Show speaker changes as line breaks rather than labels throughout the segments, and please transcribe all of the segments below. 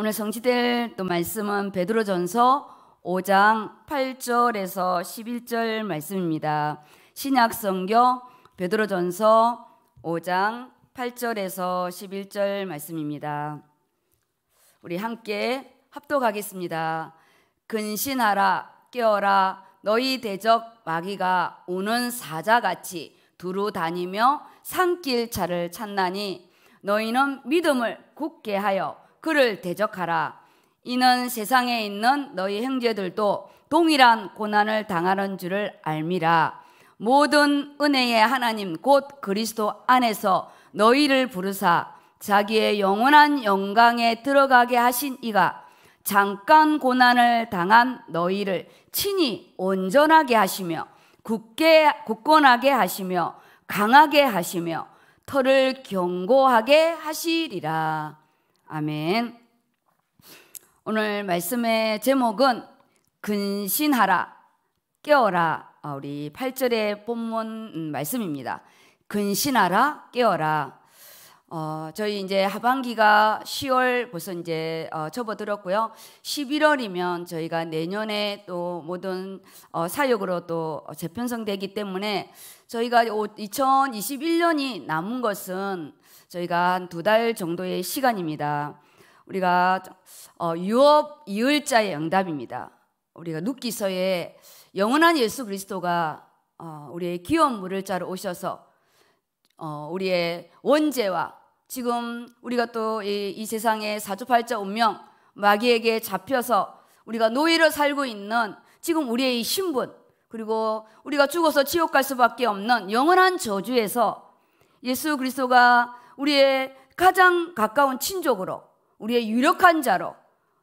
오늘 성취될 또 말씀은 베드로전서 5장 8절에서 11절 말씀입니다. 신약 성경 베드로전서 5장 8절에서 11절 말씀입니다. 우리 함께 합독하겠습니다. 근신하라 깨어라 너희 대적 마귀가 우는 사자같이 두루 다니며 산길 차를 찾나니 너희는 믿음을 굳게 하여 그를 대적하라. 이는 세상에 있는 너희 형제들도 동일한 고난을 당하는 줄을 알미라. 모든 은혜의 하나님 곧 그리스도 안에서 너희를 부르사 자기의 영원한 영광에 들어가게 하신 이가 잠깐 고난을 당한 너희를 친히 온전하게 하시며 굳게 굳건하게 하시며 강하게 하시며 터를 경고하게 하시리라. 아멘. 오늘 말씀의 제목은 근신하라, 깨어라. 아, 우리 8절의 본문 음, 말씀입니다. 근신하라, 깨어라. 어, 저희 이제 하반기가 10월 벌써 이제 어, 접어들었고요. 11월이면 저희가 내년에 또 모든 어, 사역으로 또 재편성되기 때문에 저희가 2021년이 남은 것은 저희가 한 두 달 정도의 시간입니다. 우리가 어, 유업 이을자의 응답입니다. 우리가 눕기서에 영원한 예수 그리스도가 어, 우리의 귀여 물을자로 오셔서 어, 우리의 원죄와 지금 우리가 또이 이 세상의 사주팔자 운명 마귀에게 잡혀서 우리가 노예로 살고 있는 지금 우리의 이 신분 그리고 우리가 죽어서 지옥 갈 수밖에 없는 영원한 저주에서 예수 그리스도가 우리의 가장 가까운 친족으로 우리의 유력한 자로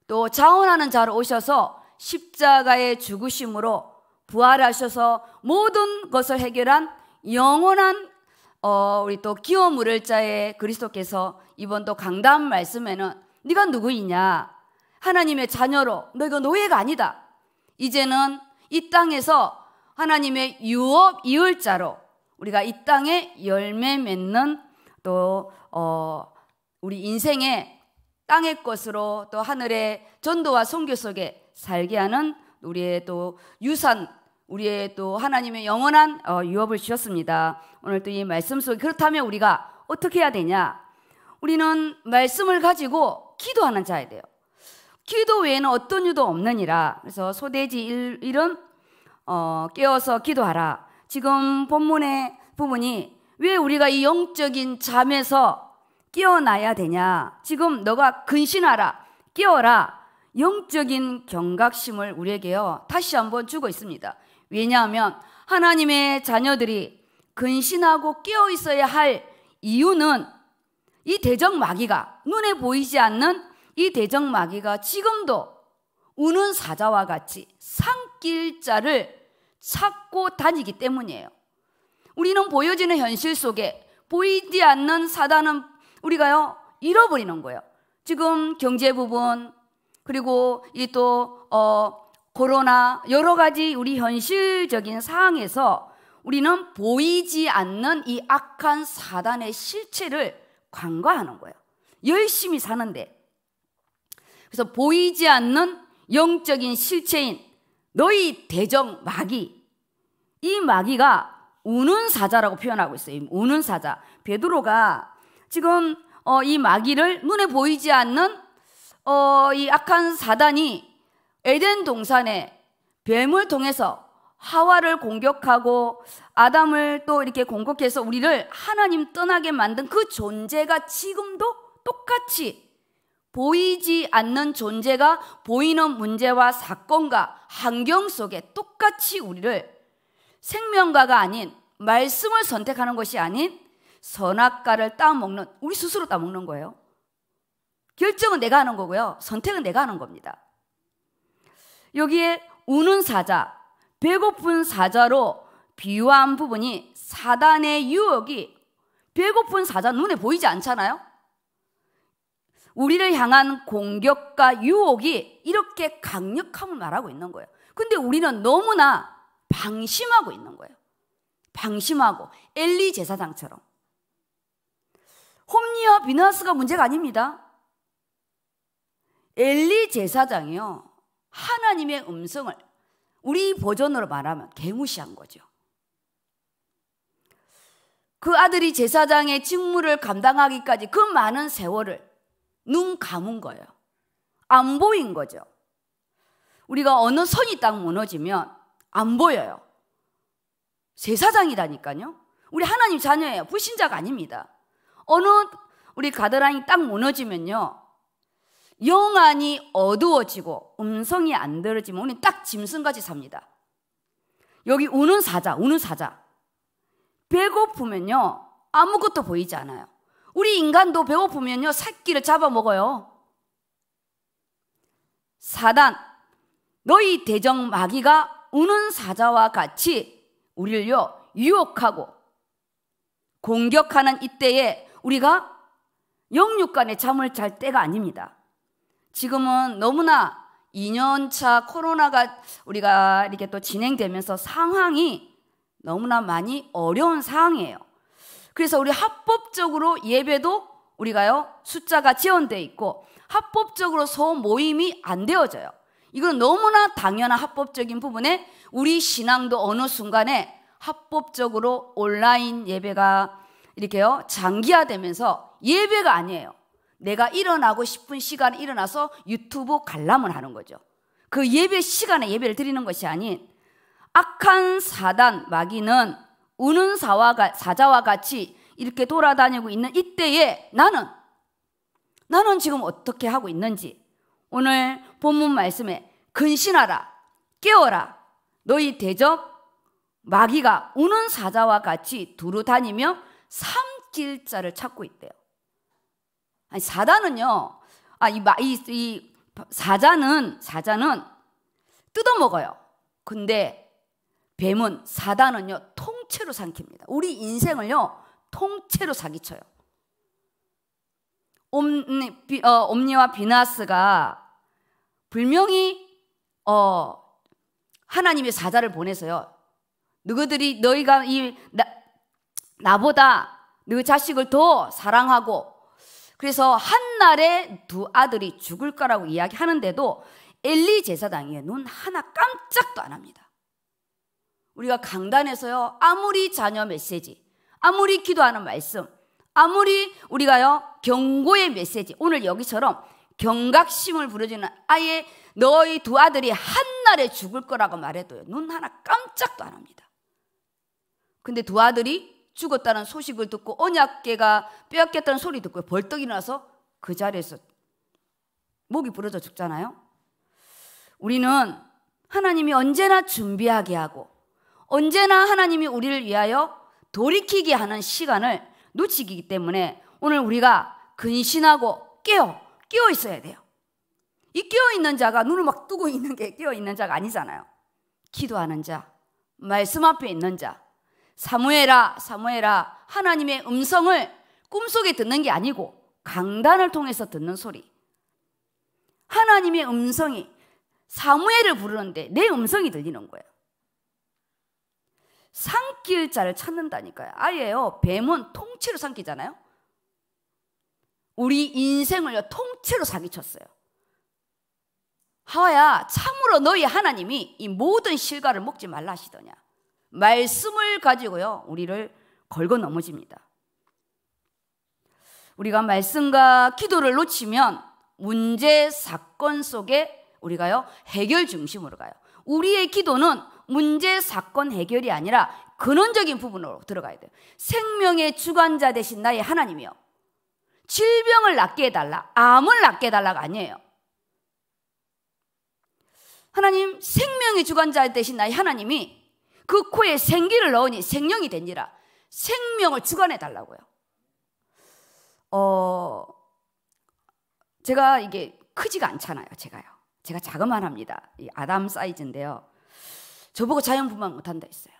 또 자원하는 자로 오셔서 십자가의 죽으심으로 부활하셔서 모든 것을 해결한 영원한 어, 우리 또 기어 물을 자의 그리스도께서 이번 또 강단 말씀에는 네가 누구이냐 하나님의 자녀로 너희가 노예가 아니다 이제는 이 땅에서 하나님의 유업 이을 자로 우리가 이 땅에 열매 맺는 또 어, 우리 인생의 땅의 것으로 또 하늘의 전도와 성교 속에 살게 하는 우리의 또 유산 우리의 또 하나님의 영원한 어, 유업을 주셨습니다. 오늘 또 이 말씀 속에 그렇다면 우리가 어떻게 해야 되냐? 우리는 말씀을 가지고 기도하는 자야 돼요. 기도 외에는 어떤 유도 없느니라. 그래서 소대지 1, 1은 어, 깨어서 기도하라. 지금 본문의 부분이 왜 우리가 이 영적인 잠에서 깨어나야 되냐? 지금 너가 근신하라, 깨어라. 영적인 경각심을 우리에게요 다시 한번 주고 있습니다. 왜냐하면 하나님의 자녀들이 근신하고 깨어 있어야 할 이유는 이 대적 마귀가 눈에 보이지 않는 이 대적 마귀가 지금도 우는 사자와 같이 산길자를 찾고 다니기 때문이에요. 우리는 보여지는 현실 속에 보이지 않는 사단은 우리가요, 잃어버리는 거예요. 지금 경제 부분, 그리고 이 또, 어, 코로나, 여러 가지 우리 현실적인 상황에서 우리는 보이지 않는 이 악한 사단의 실체를 관과하는 거예요. 열심히 사는데. 그래서 보이지 않는 영적인 실체인 너희 대적 마귀. 이 마귀가 우는 사자라고 표현하고 있어요. 우는 사자. 베드로가 지금 어, 이 마귀를 눈에 보이지 않는 어, 이 악한 사단이 에덴 동산에 뱀을 통해서 하와를 공격하고 아담을 또 이렇게 공격해서 우리를 하나님 떠나게 만든 그 존재가 지금도 똑같이 보이지 않는 존재가 보이는 문제와 사건과 환경 속에 똑같이 우리를 생명과가 아닌 말씀을 선택하는 것이 아닌 선악과를 따먹는 우리 스스로 따먹는 거예요. 결정은 내가 하는 거고요. 선택은 내가 하는 겁니다. 여기에 우는 사자, 배고픈 사자로 비유한 부분이 사단의 유혹이 배고픈 사자 눈에 보이지 않잖아요? 우리를 향한 공격과 유혹이 이렇게 강력함을 말하고 있는 거예요. 근데 우리는 너무나 방심하고 있는 거예요. 방심하고 엘리 제사장처럼. 홈리와 비나스가 문제가 아닙니다. 엘리 제사장이요. 하나님의 음성을 우리 버전으로 말하면 개무시한 거죠. 그 아들이 제사장의 직무를 감당하기까지 그 많은 세월을 눈 감은 거예요. 안 보인 거죠. 우리가 어느 선이 딱 무너지면 안 보여요. 제사장이라니까요. 우리 하나님 자녀예요. 불신자가 아닙니다. 어느 우리 가드라인이 딱 무너지면요. 영안이 어두워지고 음성이 안 들어지면 우리는 딱 짐승같이 삽니다. 여기 우는 사자, 우는 사자. 배고프면요. 아무것도 보이지 않아요. 우리 인간도 배고프면요. 새끼를 잡아먹어요. 사단, 너희 대적 마귀가 우는 사자와 같이 우리를요 유혹하고 공격하는 이때에 우리가 영육간에 잠을 잘 때가 아닙니다. 지금은 너무나 2년차 코로나가 우리가 이렇게 또 진행되면서 상황이 너무나 많이 어려운 상황이에요. 그래서 우리 합법적으로 예배도 우리가요 숫자가 지원돼 있고 합법적으로 소모임이 안 되어져요. 이건 너무나 당연한 합법적인 부분에 우리 신앙도 어느 순간에 합법적으로 온라인 예배가 이렇게요 장기화되면서 예배가 아니에요. 내가 일어나고 싶은 시간에 일어나서 유튜브 관람을 하는 거죠. 그 예배 시간에 예배를 드리는 것이 아닌 악한 사단 마귀는 우는 사와 사자와 같이 이렇게 돌아다니고 있는 이때에 나는 나는 지금 어떻게 하고 있는지 오늘 본문 말씀에 근신하라, 깨워라, 너희 대적 마귀가 우는 사자와 같이 두루 다니며 삼길 자를 찾고 있대요. 아니, 사단은요, 아, 이, 이, 이 사자는, 사자는 뜯어먹어요. 근데 뱀은 사단은요, 통째로 삼킵니다. 우리 인생을요, 통째로 사기쳐요. 옴니, 음, 어, 옴니와 비나스가 불명이 어, 하나님의 사자를 보내서요. 너희들이 너희가 이 나, 나보다 너희 자식을 더 사랑하고 그래서 한 날에 두 아들이 죽을 거라고 이야기하는데도 엘리 제사장이에요. 눈 하나 깜짝도 안 합니다. 우리가 강단에서요 아무리 자녀 메시지, 아무리 기도하는 말씀, 아무리 우리가요, 경고의 메시지, 오늘 여기처럼 경각심을 부르지는 아예 너희 두 아들이 한날에 죽을 거라고 말해도눈 하나 깜짝도 안 합니다. 근데 두 아들이 죽었다는 소식을 듣고 언약계가 빼앗겼다는 소리 듣고 벌떡 일어나서 그 자리에서 목이 부러져 죽잖아요. 우리는 하나님이 언제나 준비하게 하고 언제나 하나님이 우리를 위하여 돌이키게 하는 시간을 놓치기 때문에 오늘 우리가 근신하고 깨어, 깨어 있어야 돼요. 이 깨어 있는 자가 눈을 막 뜨고 있는 게 깨어 있는 자가 아니잖아요. 기도하는 자, 말씀 앞에 있는 자, 사무엘아, 사무엘아, 하나님의 음성을 꿈속에 듣는 게 아니고 강단을 통해서 듣는 소리. 하나님의 음성이 사무엘을 부르는데 내 음성이 들리는 거예요. 삼길자를 찾는다니까요. 아예요. 뱀은 통째로 삼키잖아요. 우리 인생을요 통째로 사기쳤어요. 하와야 참으로 너희 하나님이 이 모든 실과를 먹지 말라 하시더냐. 말씀을 가지고요 우리를 걸고 넘어집니다. 우리가 말씀과 기도를 놓치면 문제 사건 속에 우리가요 해결 중심으로 가요. 우리의 기도는 문제 사건 해결이 아니라 근원적인 부분으로 들어가야 돼요. 생명의 주관자 되신 나의 하나님이요. 질병을 낫게 해달라. 암을 낫게 해달라가 아니에요. 하나님, 생명의 주관자 되신 나의 하나님이 그 코에 생기를 넣으니 생명이 되니라. 생명을 주관해달라고요. 어, 제가 이게 크지가 않잖아요, 제가요. 제가 자그만합니다. 이 아담 사이즈인데요. 저보고 자연분만 못한다 했어요.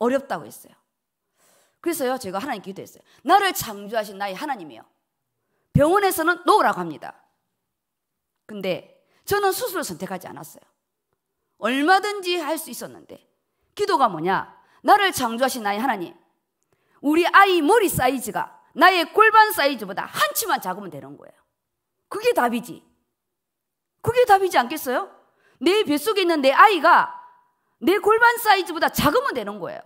어렵다고 했어요. 그래서요, 제가 하나님 기도했어요. 나를 창조하신 나의 하나님이요. 병원에서는 노라고 합니다. 근데 저는 수술을 선택하지 않았어요. 얼마든지 할 수 있었는데, 기도가 뭐냐? 나를 창조하신 나의 하나님. 우리 아이 머리 사이즈가 나의 골반 사이즈보다 한 치만 작으면 되는 거예요. 그게 답이지. 그게 답이지 않겠어요? 내 뱃속에 있는 내 아이가 내 골반 사이즈보다 작으면 되는 거예요.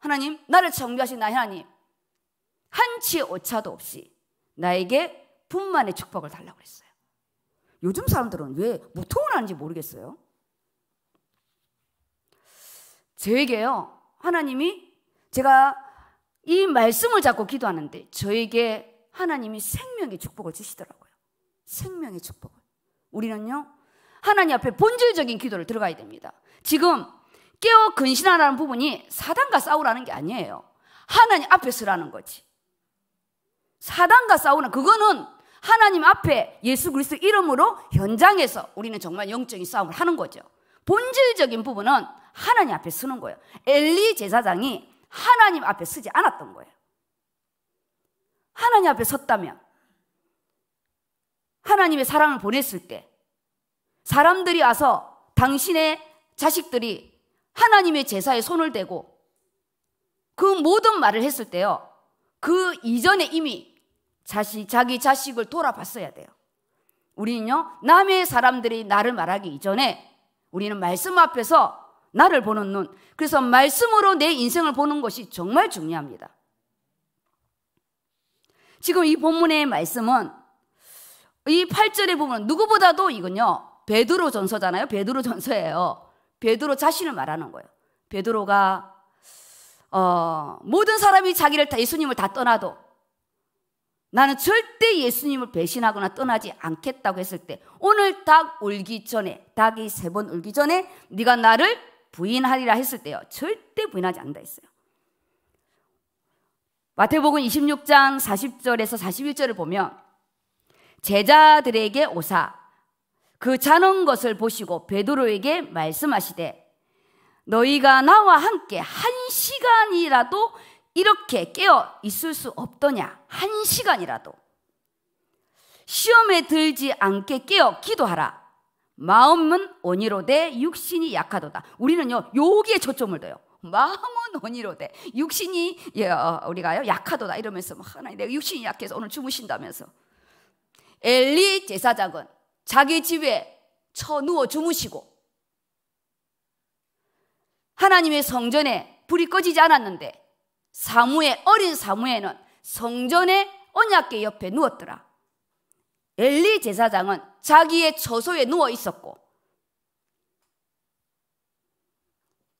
하나님, 나를 정죄하신 나 하나님. 한치의 오차도 없이 나에게 분만의 축복을 달라고 그랬어요. 요즘 사람들은 왜 무통을 하는지 모르겠어요. 저에게요, 하나님이 제가 이 말씀을 잡고 기도하는데 저에게 하나님이 생명의 축복을 주시더라고요. 생명의 축복을. 우리는요, 하나님 앞에 본질적인 기도를 들어가야 됩니다. 지금 깨어 근신하라는 부분이 사단과 싸우라는 게 아니에요. 하나님 앞에 서라는 거지. 사단과 싸우는 그거는 하나님 앞에 예수 그리스도 이름으로 현장에서 우리는 정말 영적인 싸움을 하는 거죠. 본질적인 부분은 하나님 앞에 서는 거예요. 엘리 제사장이 하나님 앞에 서지 않았던 거예요. 하나님 앞에 섰다면 하나님의 사랑을 보냈을 때 사람들이 와서 당신의 자식들이 하나님의 제사에 손을 대고 그 모든 말을 했을 때요. 그 이전에 이미 자식, 자기 자식을 돌아봤어야 돼요. 우리는요, 남의 사람들이 나를 말하기 이전에 우리는 말씀 앞에서 나를 보는 눈. 그래서 말씀으로 내 인생을 보는 것이 정말 중요합니다. 지금 이 본문의 말씀은 이 8절의 부분은 누구보다도 이건요. 베드로 전서잖아요. 베드로 전서예요. 베드로 자신을 말하는 거예요. 베드로가 어, 모든 사람이 자기를 다 예수님을 다 떠나도 나는 절대 예수님을 배신하거나 떠나지 않겠다고 했을 때 오늘 닭 울기 전에 닭이 세 번 울기 전에 네가 나를 부인하리라 했을 때요. 절대 부인하지 않는다 했어요. 마태복음 26장 40절에서 41절을 보면 제자들에게 오사 그 자는 것을 보시고 베드로에게 말씀하시되 너희가 나와 함께 한 시간이라도 이렇게 깨어 있을 수 없더냐 한 시간이라도 시험에 들지 않게 깨어 기도하라 마음은 원이로되 육신이 약하도다 우리는요 여기에 초점을 둬요 마음은 원이로되 육신이 예, 어, 우리가요 약하도다 이러면서 하나님 내가 육신이 약해서 오늘 주무신다면서 엘리 제사장은 자기 집에 처 누워 주무시고 하나님의 성전에 불이 꺼지지 않았는데 사무에 어린 사무에는 성전의 언약궤 옆에 누웠더라. 엘리 제사장은 자기의 처소에 누워 있었고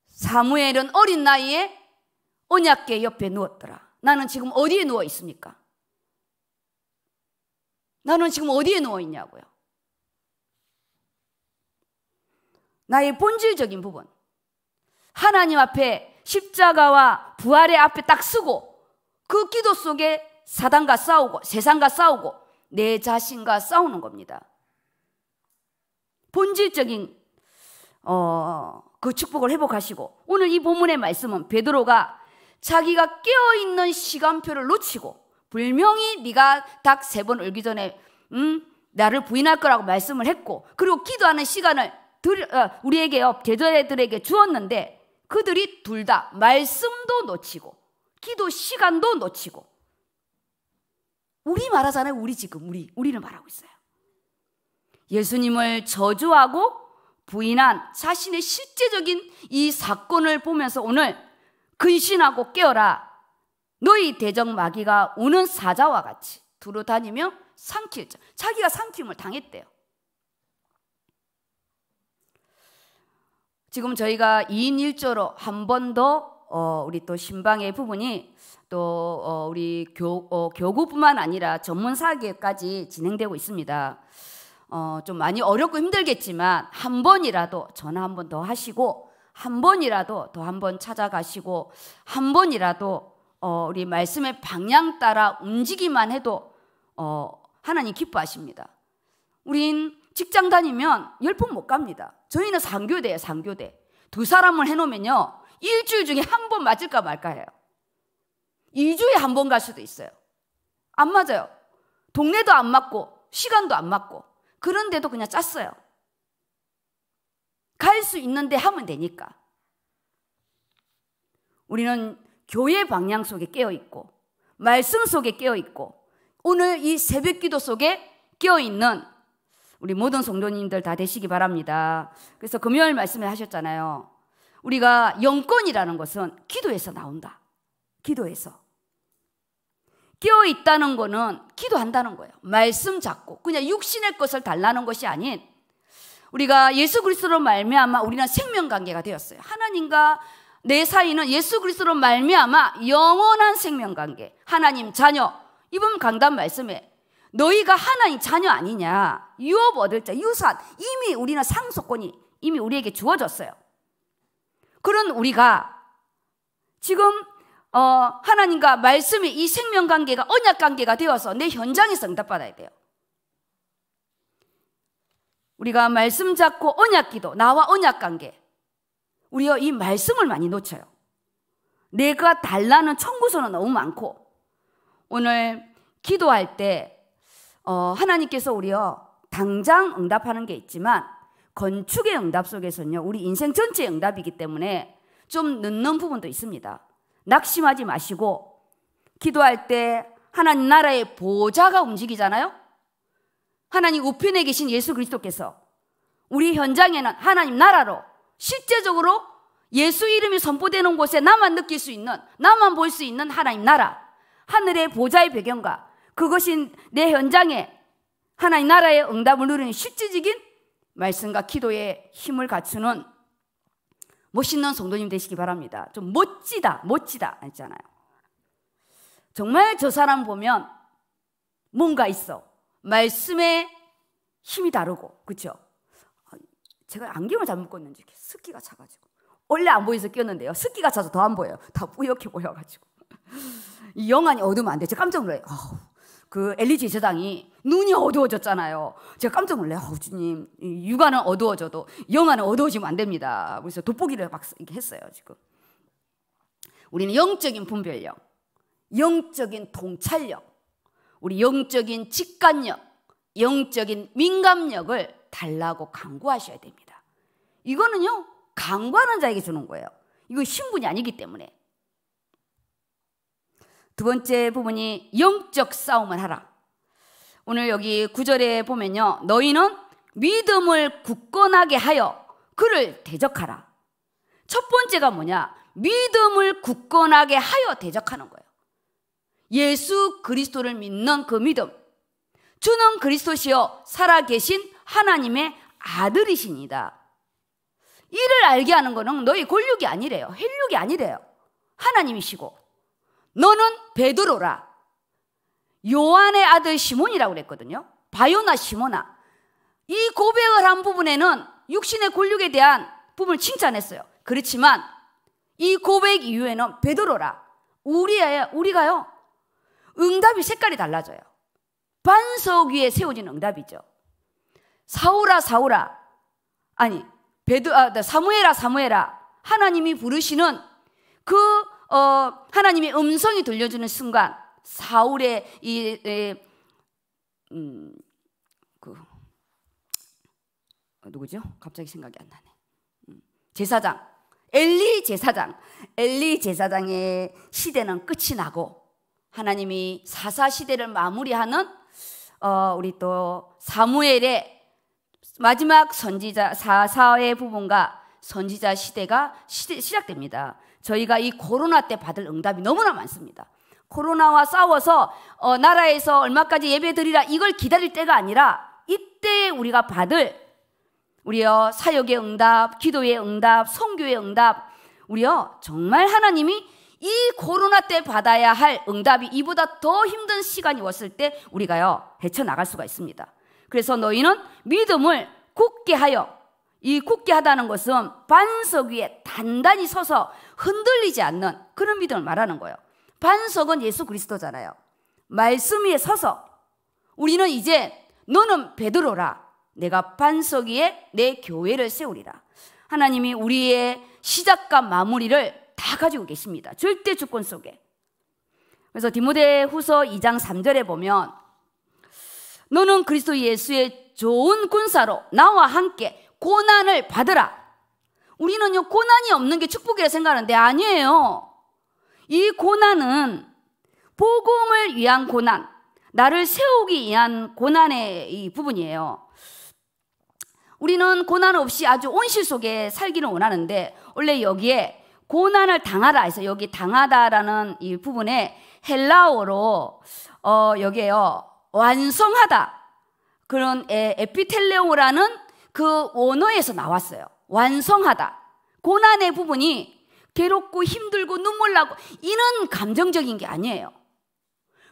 사무엘은 어린 나이에 언약궤 옆에 누웠더라. 나는 지금 어디에 누워 있습니까? 나는 지금 어디에 누워 있냐고요. 나의 본질적인 부분. 하나님 앞에 십자가와 부활의 앞에 딱 쓰고 그 기도 속에 사단과 싸우고 세상과 싸우고 내 자신과 싸우는 겁니다. 본질적인 어, 그 축복을 회복하시고 오늘 이 본문의 말씀은 베드로가 자기가 깨어 있는 시간표를 놓치고 불명히 네가 닭세번 울기 전에 음, 나를 부인할 거라고 말씀을 했고 그리고 기도하는 시간을 들, 어, 우리에게요 제자들에게 주었는데 그들이 둘 다 말씀도 놓치고 기도 시간도 놓치고 우리 말하잖아요. 우리 지금 우리 우리는 말하고 있어요. 예수님을 저주하고 부인한 자신의 실제적인 이 사건을 보면서 오늘 근신하고 깨어라. 너희 대적 마귀가 우는 사자와 같이 두루 다니며 삼킬 자. 자기가 삼킴을 당했대요. 지금 저희가 2인 1조로 한번도 어, 우리 또 신방의 부분이 또 어, 우리 교, 어, 교구뿐만 아니라 전문 사학까지 진행되고 있습니다. 어, 좀 많이 어렵고 힘들겠지만 한 번이라도 전화 한 번 더 하시고 한 번이라도 더 한 번 찾아가시고 한 번이라도 어, 우리 말씀의 방향 따라 움직이만 해도 어, 하나님 기뻐하십니다. 우린 직장 다니면 열번못 갑니다. 저희는 상교대예요, 상교대. 두 사람을 해놓으면요, 일주일 중에 한 번 맞을까 말까 해요. 2주에 한 번 갈 수도 있어요. 안 맞아요. 동네도 안 맞고, 시간도 안 맞고. 그런데도 그냥 짰어요. 갈 수 있는데 하면 되니까. 우리는 교회 방향 속에 깨어 있고, 말씀 속에 깨어 있고, 오늘 이 새벽 기도 속에 깨어 있는 우리 모든 성도님들 다 되시기 바랍니다. 그래서 금요일 말씀을 하셨잖아요. 우리가 영권이라는 것은 기도에서 나온다. 기도에서. 깨어 있다는 거는 기도한다는 거예요. 말씀 잡고 그냥 육신의 것을 달라는 것이 아닌 우리가 예수 그리스도로 말미암아 우리는 생명 관계가 되었어요. 하나님과 내 사이는 예수 그리스도로 말미암아 영원한 생명 관계. 하나님 자녀. 이번 강단 말씀에 너희가 하나님 자녀 아니냐? 유업 얻을 자, 유산. 이미 우리는 상속권이 이미 우리에게 주어졌어요. 그런 우리가 지금 어, 하나님과 말씀이이 생명 관계가 언약 관계가 되어서 내 현장에서 응답받아야 돼요. 우리가 말씀 잡고 언약 기도, 나와 언약 관계. 우리가 이 말씀을 많이 놓쳐요. 내가 달라는 청구서는 너무 많고, 오늘 기도할 때 어, 하나님께서 우리요 당장 응답하는 게 있지만 건축의 응답 속에서는요 우리 인생 전체의 응답이기 때문에 좀 늦는 부분도 있습니다. 낙심하지 마시고 기도할 때 하나님 나라의 보좌가 움직이잖아요. 하나님 우편에 계신 예수 그리스도께서 우리 현장에는 하나님 나라로 실제적으로 예수 이름이 선포되는 곳에 나만 느낄 수 있는 나만 볼 수 있는 하나님 나라 하늘의 보좌의 배경과 그것이 내 현장에 하나님 나라의 응답을 누리는 실질적인 말씀과 기도의 힘을 갖추는 멋있는 성도님 되시기 바랍니다. 좀 멋지다, 멋지다 했잖아요. 정말 저 사람 보면 뭔가 있어. 말씀에 힘이 다르고, 그렇 제가 안경을 잘못 꼈는지 습기가 차가지고 원래 안 보여서 꼈는데요. 습기가 차서 더 안 보여요. 다 뿌옇게 보여가지고 이 영안이 어두면 안 돼. 제 깜짝 놀라요. 어후. 그 엘리지 제당이 눈이 어두워졌잖아요. 제가 깜짝 놀래요. 주님, 육아는 어두워져도 영화는 어두워지면 안 됩니다. 그래서 돋보기를 막 했어요, 지금. 우리는 영적인 분별력, 영적인 통찰력, 우리 영적인 직관력, 영적인 민감력을 달라고 강구하셔야 됩니다. 이거는요, 강구하는 자에게 주는 거예요. 이거 신분이 아니기 때문에. 두 번째 부분이 영적 싸움을 하라. 오늘 여기 구절에 보면요. 너희는 믿음을 굳건하게 하여 그를 대적하라. 첫 번째가 뭐냐? 믿음을 굳건하게 하여 대적하는 거예요. 예수 그리스도를 믿는 그 믿음. 주는 그리스도시요 살아계신 하나님의 아들이십니다. 이를 알게 하는 거는 너희 권력이 아니래요. 혈육이 아니래요. 하나님이시고 너는 베드로라. 요한의 아들 시몬이라고 그랬거든요. 바요나 시몬아. 이 고백을 한 부분에는 육신의 권력에 대한 부분을 칭찬했어요. 그렇지만 이 고백 이후에는 베드로라. 우리의 우리가요. 응답이 색깔이 달라져요. 반석 위에 세워진 응답이죠. 사우라사우라 아니 베드 아, 네, 사무에라사무에라 하나님이 부르시는 그 어, 하나님이 음성이 들려주는 순간 사울의 이, 이 음, 그, 아, 누구죠? 갑자기 생각이 안 나네. 음, 제사장 엘리 제사장 엘리 제사장의 시대는 끝이 나고 하나님이 사사 시대를 마무리하는 어, 우리 또 사무엘의 마지막 선지자 사사의 부분과 선지자 시대가 시작됩니다. 저희가 이 코로나 때 받을 응답이 너무나 많습니다. 코로나와 싸워서 어, 나라에서 얼마까지 예배 드리라 이걸 기다릴 때가 아니라 이때 우리가 받을 우리요 사역의 응답, 기도의 응답, 성교의 응답 우리요 정말 하나님이 이 코로나 때 받아야 할 응답이 이보다 더 힘든 시간이 왔을 때 우리가요 헤쳐나갈 수가 있습니다. 그래서 너희는 믿음을 굳게 하여 이 굳게 하다는 것은 반석 위에 단단히 서서 흔들리지 않는 그런 믿음을 말하는 거예요. 반석은 예수 그리스도잖아요. 말씀 위에 서서 우리는 이제 너는 베드로라. 내가 반석 위에 내 교회를 세우리라. 하나님이 우리의 시작과 마무리를 다 가지고 계십니다. 절대 주권 속에. 그래서 디모데 후서 2장 3절에 보면 너는 그리스도 예수의 좋은 군사로 나와 함께 고난을 받으라. 우리는요, 고난이 없는 게 축복이라 생각하는데 아니에요. 이 고난은 복음을 위한 고난, 나를 세우기 위한 고난의 이 부분이에요. 우리는 고난 없이 아주 온실 속에 살기를 원하는데 원래 여기에 고난을 당하다 해서 여기 당하다라는 이 부분에 헬라어로 어 여기에요 완성하다 그런 에피텔레오라는 그 원어에서 나왔어요. 완성하다. 고난의 부분이 괴롭고 힘들고 눈물 나고 이는 감정적인 게 아니에요.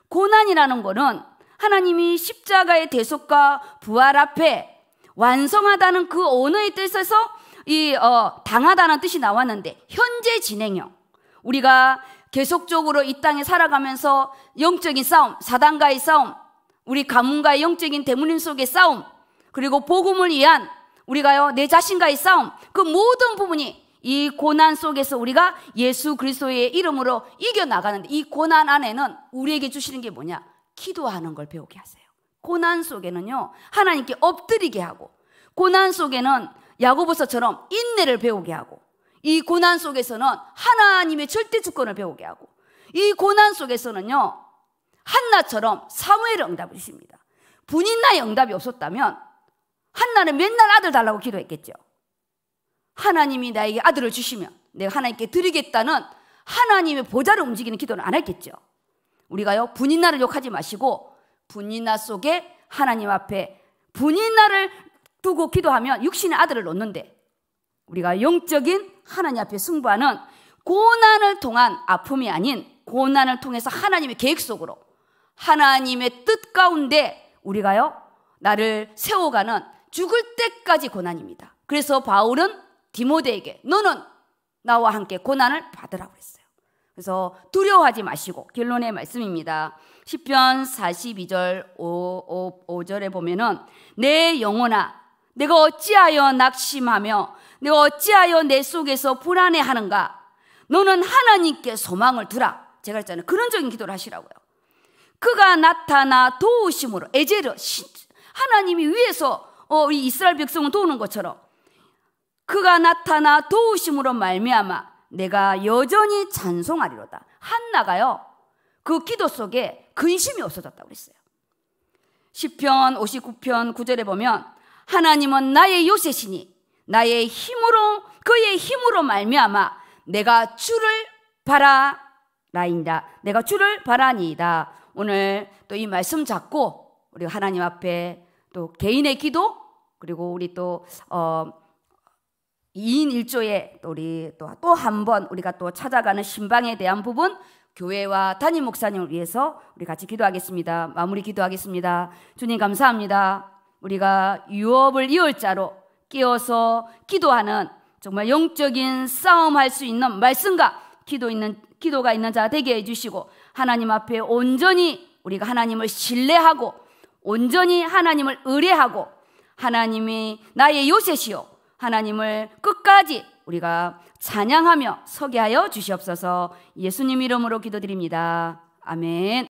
고난이라는 거는 하나님이 십자가의 대속과 부활 앞에 완성하다는 그 언어의 뜻에서 이 어, 당하다는 뜻이 나왔는데 현재 진행형 우리가 계속적으로 이 땅에 살아가면서 영적인 싸움, 사단과의 싸움, 우리 가문과의 영적인 대물림 속의 싸움, 그리고 복음을 위한 우리가요, 내 자신과의 싸움, 그 모든 부분이 이 고난 속에서 우리가 예수 그리스도의 이름으로 이겨나가는데 이 고난 안에는 우리에게 주시는 게 뭐냐? 기도하는 걸 배우게 하세요. 고난 속에는요, 하나님께 엎드리게 하고, 고난 속에는 야고보서처럼 인내를 배우게 하고, 이 고난 속에서는 하나님의 절대 주권을 배우게 하고, 이 고난 속에서는요, 한나처럼 사무엘 응답을 주십니다. 분인 나의 응답이 없었다면 날은 맨날 아들 달라고 기도했겠죠. 하나님이 나에게 아들을 주시면 내가 하나님께 드리겠다는 하나님의 보좌를 움직이는 기도는 안 했겠죠. 우리가요, 분인 날을 욕하지 마시고 분인 날 속에 하나님 앞에 분인 날을 두고 기도하면 육신의 아들을 놓는데 우리가 영적인 하나님 앞에 승부하는 고난을 통한 아픔이 아닌 고난을 통해서 하나님의 계획 속으로 하나님의 뜻 가운데 우리가요 나를 세워가는 죽을 때까지 고난입니다. 그래서 바울은 디모데에게 너는 나와 함께 고난을 받으라고 했어요. 그래서 두려워하지 마시고 결론의 말씀입니다. 10편 42절 5, 5, 5절에 보면은 내 영혼아 내가 어찌하여 낙심하며 내가 어찌하여 내 속에서 불안해하는가 너는 하나님께 소망을 두라 제가 했잖아요 근원적인 기도를 하시라고요 그가 나타나 도우심으로 에제르 하나님이 위에서 어, 이 이스라엘 백성을 도우는 것처럼 그가 나타나 도우심으로 말미암아 내가 여전히 찬송하리로다. 한나가요. 그 기도 속에 근심이 없어졌다고 그랬어요. 1 0편 59편 9절에 보면 하나님은 나의 요새시니 나의 힘으로 그의 힘으로 말미암아 내가 주를 바라라인다. 내가 주를 바라니이다. 오늘 또 이 말씀 잡고 우리 하나님 앞에 또 개인의 기도 그리고 우리 또 어, 2인 1조에 또 우리 또한 번 우리가 또 찾아가는 신방에 대한 부분 교회와 담임 목사님을 위해서 우리 같이 기도하겠습니다. 마무리 기도하겠습니다. 주님 감사합니다. 우리가 유업을 이월자로 끼어서 기도하는 정말 영적인 싸움할 수 있는 말씀과 기도 있는 기도가 있는 자 되게 해주시고 하나님 앞에 온전히 우리가 하나님을 신뢰하고 온전히 하나님을 의뢰하고 하나님이 나의 요셉이요 하나님을 끝까지 우리가 찬양하며 서게 하여 주시옵소서 예수님 이름으로 기도드립니다. 아멘.